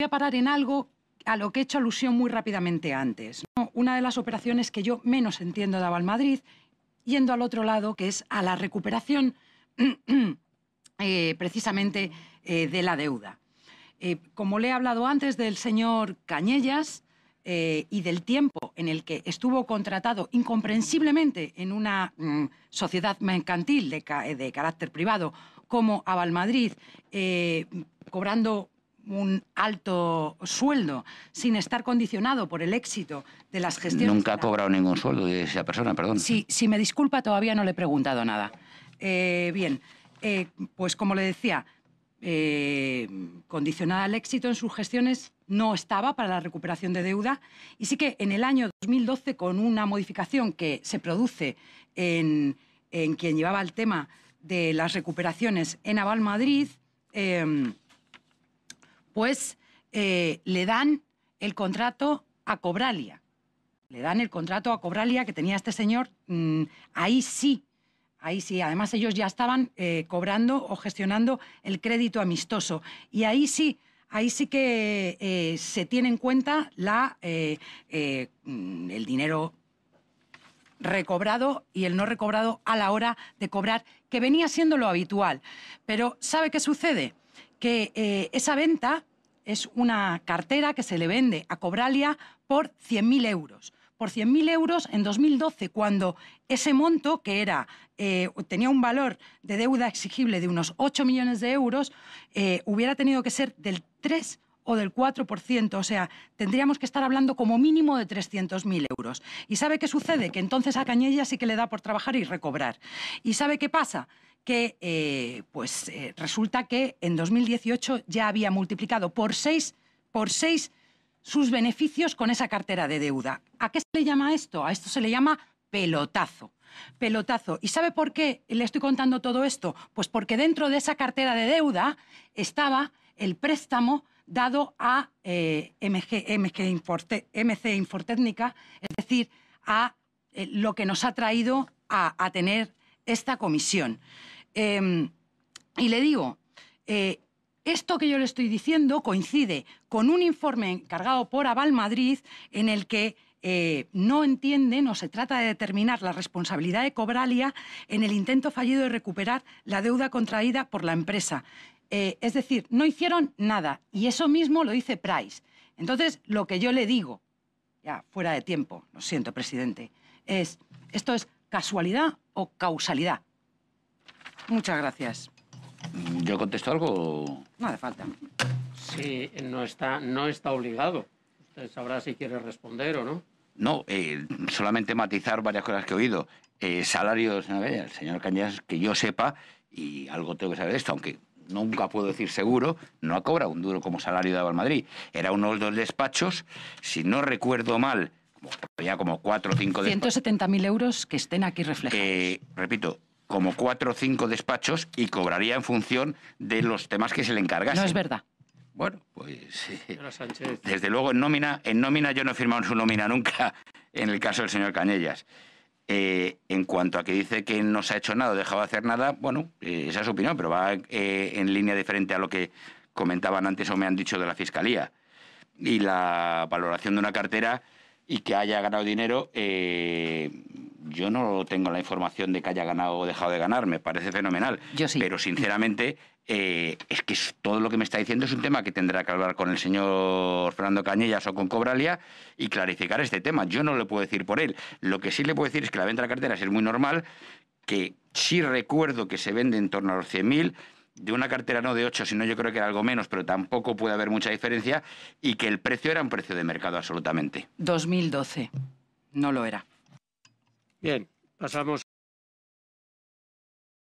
Voy a parar en algo a lo que he hecho alusión muy rápidamente antes. Una de las operaciones que yo menos entiendo de Avalmadrid, yendo al otro lado, que es a la recuperación eh, precisamente eh, de la deuda. Eh, como le he hablado antes del señor Cañellas y del tiempo en el que estuvo contratado incomprensiblemente en una mm, sociedad mercantil de, de, carácter privado como Avalmadrid, cobrando un alto sueldo sin estar condicionado por el éxito de las gestiones. Nunca ha cobrado ningún sueldo de esa persona, perdón. si me disculpa, todavía no le he preguntado nada. Eh, bien, eh, pues como le decía, eh, condicionada al éxito en sus gestiones, no estaba para la recuperación de deuda. Y sí que en el año 2012, con una modificación que se produce en, quien llevaba el tema de las recuperaciones en Aval Madrid, pues le dan el contrato a Cobralia. Le dan el contrato a Cobralia que tenía este señor, mm, ahí sí, ahí sí. Además ellos ya estaban eh, cobrando o gestionando el crédito amistoso. Y ahí sí, ahí sí que eh, se tiene en cuenta la, mm, el dinero recobrado y el no recobrado a la hora de cobrar, que venía siendo lo habitual. Pero ¿sabe qué sucede? que eh, esa venta es una cartera que se le vende a Cobralia por 100.000 euros. Por 100.000 euros en 2012, cuando ese monto, que eh, tenía un valor de deuda exigible de unos 8 millones de euros, eh, hubiera tenido que ser del 3 o del 4%, o sea, tendríamos que estar hablando como mínimo de 300.000 euros. ¿Y sabe qué sucede? Que entonces a Cañella sí que le da por trabajar y recobrar. ¿Y sabe qué pasa? que eh, pues, eh, resulta que en 2018 ya había multiplicado por seis, por sus beneficios con esa cartera de deuda. ¿A qué se le llama esto? A esto se le llama pelotazo. Pelotazo. ¿Y sabe por qué le estoy contando todo esto? Pues porque dentro de esa cartera de deuda estaba el préstamo dado a eh, MC Infortécnica, es decir, a lo que nos ha traído a tener esta comisión. Em, y le digo, eh, esto que yo le estoy diciendo coincide con un informe encargado por Aval Madrid en el que eh, no entiende, o se trata de determinar la responsabilidad de Cobralia en el intento fallido de recuperar la deuda contraída por la empresa. Eh, es decir, no hicieron nada y eso mismo lo dice Price. Entonces, lo que yo le digo, ya fuera de tiempo, lo siento, presidente, es, ¿esto es casualidad o causalidad? Muchas gracias. Mm, ¿Yo contesto algo? No hace falta. Sí, no está, no está obligado. Usted sabrá si quiere responder o no. No, eh, solamente matizar varias cosas que he oído. Eh, salarios, el señor Cañas, que yo sepa, y algo tengo que saber de esto, aunque nunca puedo decir seguro, no ha cobrado un duro como salario de al Madrid. Era uno de los despachos, si no recuerdo mal, había como cuatro o cinco 170.000 euros que estén aquí reflejados. Eh, repito, como cuatro o cinco despachos y cobraría en función de los temas que se le encargasen. No es verdad. Bueno, pues desde luego en nómina, en nómina yo no he firmado su nómina nunca en el caso del señor Cañellas. Eh, en cuanto a que dice que no se ha hecho nada, o dejado de hacer nada, bueno, eh, esa es su opinión, pero va eh, en línea diferente a lo que comentaban antes o me han dicho de la Fiscalía. Y la valoración de una cartera, y que haya ganado dinero, eh, yo no tengo la información de que haya ganado o dejado de ganar, me parece fenomenal. Yo sí. Pero sinceramente, eh, es que todo lo que me está diciendo es un tema que tendrá que hablar con el señor Fernando Cañellas o con Cobralia y clarificar este tema. Yo no le puedo decir por él. Lo que sí le puedo decir es que la venta de carteras es muy normal, que sí recuerdo que se vende en torno a los 100.000, de una cartera no de ocho, sino yo creo que era algo menos, pero tampoco puede haber mucha diferencia, y que el precio era un precio de mercado absolutamente. 2012, no lo era. Bien, pasamos